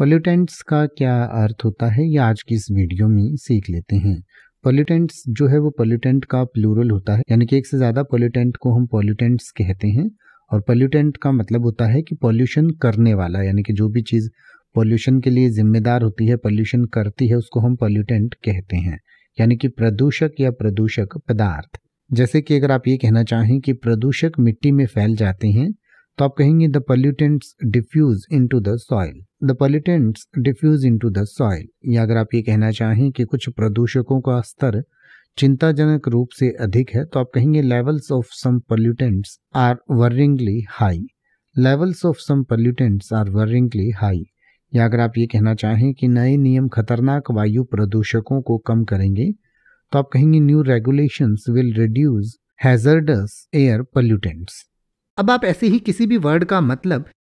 pollutants का क्या अर्थ होता है ये आज की इस वीडियो में सीख लेते हैं पोल्यूटेंट्स जो है वो पोल्यूटेंट का प्लूरल होता है यानी कि एक से ज़्यादा पोल्यूटेंट को हम पोल्यूटेंट्स कहते हैं और पोल्यूटेंट का मतलब होता है कि पॉल्यूशन करने वाला यानी कि जो भी चीज़ पॉल्यूशन के लिए जिम्मेदार होती है पॉल्यूशन करती है उसको हम पॉल्यूटेंट कहते हैं यानी कि प्रदूषक या प्रदूषक पदार्थ जैसे कि अगर आप ये कहना चाहें कि प्रदूषक मिट्टी में फैल जाते हैं तो आप कहेंगे the pollutants diffuse into the soil the pollutants diffuse to the soil या अगर आप ये कहना चाहें कि कुछ प्रदूषकों का स्तर चिंताजनक रूप से अधिक है तो आप कहेंगे levels of some pollutants are worryingly high levels of some pollutants are worryingly high या अगर आप ये कहना चाहें कि नए नियम खतरनाक वायु प्रदूषकों को कम करेंगे तो आप कहेंगे new regulations will reduce hazardous air pollutants अब आप ऐसे ही किसी भी वर्ड का मतलब